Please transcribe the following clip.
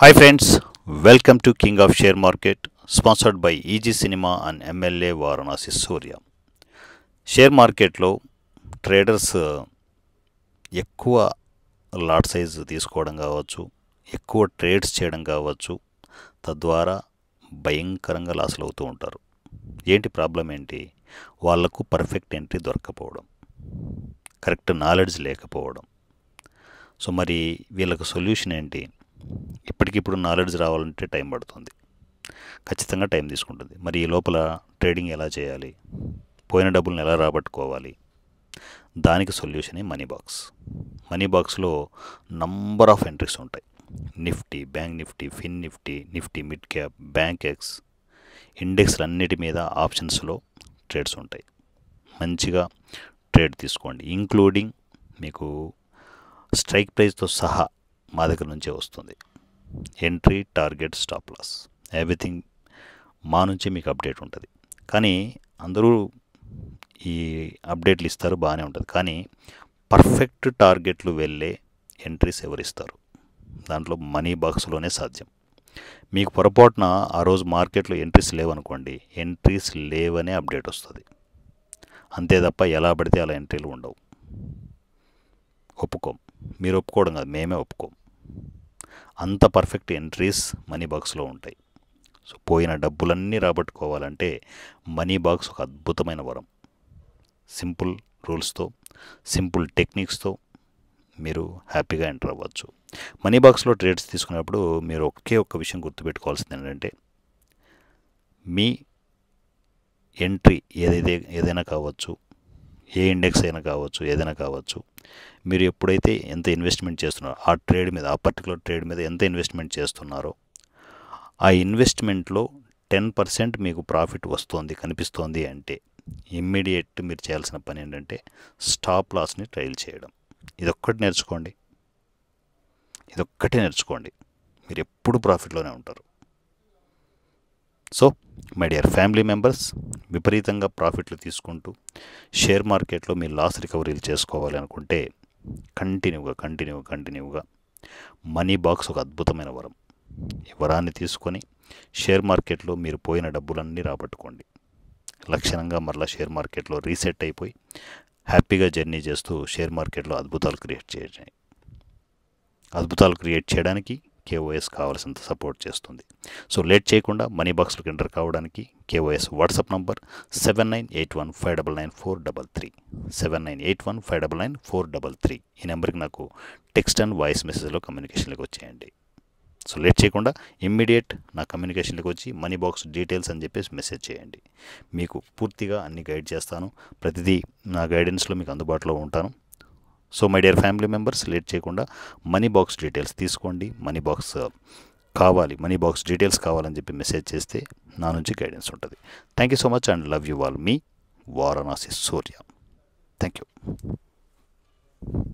hi friends welcome to king of share market sponsored by easy cinema and MLA Varanasi Surya share మార్కెట్లో traders ఎక్కువ lot size తీసుకోవడం కావచ్చు ఎక్కువ trades చేయడం కావచ్చు తద్వారా భయంకరంగా లాసులు అవుతూ ఉంటారు ఏంటి ప్రాబ్లం ఏంటి వాళ్లకు పర్ఫెక్ట్ ఎంట్రీ దొరకకపోవడం కరెక్ట్ నాలెడ్జ్ లేకపోవడం సో మరి వీళ్ళకు సొల్యూషన్ ఏంటి ఇప్పటికిప్పుడు నాలెడ్జ్ రావాలంటే టైం పడుతుంది ఖచ్చితంగా టైం తీసుకుంటుంది మరి ఈ లోపల ట్రేడింగ్ ఎలా చేయాలి పోయిన డబ్బులను ఎలా రాబట్టుకోవాలి దానికి సొల్యూషనే మనీ బాక్స్ మనీ బాక్స్లో నంబర్ ఆఫ్ ఎంట్రీస్ ఉంటాయి Nifty bank Nifty fin Nifty Nifty mid cap bank ex ఇండెక్స్లు అన్నిటి మీద ఆప్షన్స్లో ట్రేడ్స్ ఉంటాయి మంచిగా ట్రేడ్ తీసుకోండి ఇంక్లూడింగ్ మీకు స్ట్రైక్ ప్రైస్తో సహా మా దగ్గర నుంచే వస్తుంది entry target stop loss everything మా నుంచే మీకు అప్డేట్ ఉంటుంది కానీ అందరూ ఈ అప్డేట్లు ఇస్తారు బాగానే ఉంటుంది కానీ పర్ఫెక్ట్ టార్గెట్లు వెళ్ళే ఎంట్రీస్ ఎవరిస్తారు దాంట్లో మనీ బాక్స్లోనే సాధ్యం మీకు పొరపాటున ఆ రోజు మార్కెట్లో ఎంట్రీస్ లేవనుకోండి ఎంట్రీస్ లేవనే అప్డేట్ వస్తుంది అంతే తప్ప ఎలా పడితే అలా ఎంట్రీలు ఉండవు ఒప్పుకోం మీరు ఒప్పుకోవడం కాదు మేమే ఒప్పుకోం అంత పర్ఫెక్ట్ ఎంట్రీస్ మనీ బాక్స్లో ఉంటాయి సో పోయిన డబ్బులన్నీ రాబట్టుకోవాలంటే మనీ బాక్స్ ఒక అద్భుతమైన వరం సింపుల్ రూల్స్తో సింపుల్ టెక్నిక్స్తో మీరు హ్యాపీగా ఎంటర్ అవ్వచ్చు మనీ బాక్స్లో ట్రేడ్స్ తీసుకున్నప్పుడు మీరు ఒకే ఒక్క విషయం గుర్తుపెట్టుకోవాల్సింది ఏంటంటే మీ ఎంట్రీ ఏదైతే ఏదైనా కావచ్చు ఏ ఇండెక్స్ అయినా కావచ్చు ఏదైనా కావచ్చు మీరు ఎప్పుడైతే ఎంత ఇన్వెస్ట్మెంట్ చేస్తున్నారో ఆ ట్రేడ్ మీద ఆ పర్టికులర్ ట్రేడ్ మీద ఎంత ఇన్వెస్ట్మెంట్ చేస్తున్నారో ఆ ఇన్వెస్ట్మెంట్లో టెన్ పర్సెంట్ మీకు ప్రాఫిట్ వస్తుంది కనిపిస్తోంది అంటే ఇమ్మీడియట్ మీరు చేయాల్సిన పని ఏంటంటే స్టాప్ లాస్ని ట్రైల్ చేయడం ఇదొక్కటి నేర్చుకోండి ఇదొక్కటి నేర్చుకోండి మీరు ఎప్పుడు ప్రాఫిట్లోనే ఉంటారు so my dear family members విపరీతంగా ప్రాఫిట్లు తీసుకుంటూ షేర్ మార్కెట్లో మీ లాస్ రికవరీలు చేసుకోవాలి అనుకుంటే కంటిన్యూగా కంటిన్యూగా కంటిన్యూగా మనీ బాక్స్ ఒక అద్భుతమైన వరం ఈ వరాన్ని తీసుకొని షేర్ మార్కెట్లో మీరు పోయిన డబ్బులన్నీ రాబట్టుకోండి లక్షణంగా మరలా షేర్ మార్కెట్లో రీసెట్ అయిపోయి హ్యాపీగా జర్నీ చేస్తూ షేర్ మార్కెట్లో అద్భుతాలు క్రియేట్ చేయండి అద్భుతాలు క్రియేట్ చేయడానికి కేఓఎస్ కావాల్సినంత సపోర్ట్ చేస్తుంది సో లేట్ చేయకుండా మనీ బాక్స్లోకి ఎంటర్ కావడానికి KOS WhatsApp number seven nine eight one five double nine four double three seven nine eight one five double nine four double three ఈ నెంబర్కి నాకు టెక్స్ట్ అండ్ వాయిస్ మెసేజ్లో కమ్యూనికేషన్లోకి వచ్చేయండి so late చేయకుండా immediate నా కమ్యూనికేషన్లోకి వచ్చి మనీ బాక్స్ డీటెయిల్స్ అని చెప్పేసి మెసేజ్ చేయండి మీకు పూర్తిగా అన్ని గైడ్ చేస్తాను ప్రతిదీ నా గైడెన్స్లో మీకు అందుబాటులో ఉంటాను so my dear family members late చేయకుండా మనీ బాక్స్ డీటెయిల్స్ తీసుకోండి మనీ బాక్స్ uh, కావాలి మనీ బాక్స్ డీటెయిల్స్ కావాలని చెప్పి మెసేజ్ చేస్తే నా నుంచి గైడెన్స్ ఉంటుంది thank you so much and love you all మీ వారణాసి సూర్య థ్యాంక్ యూ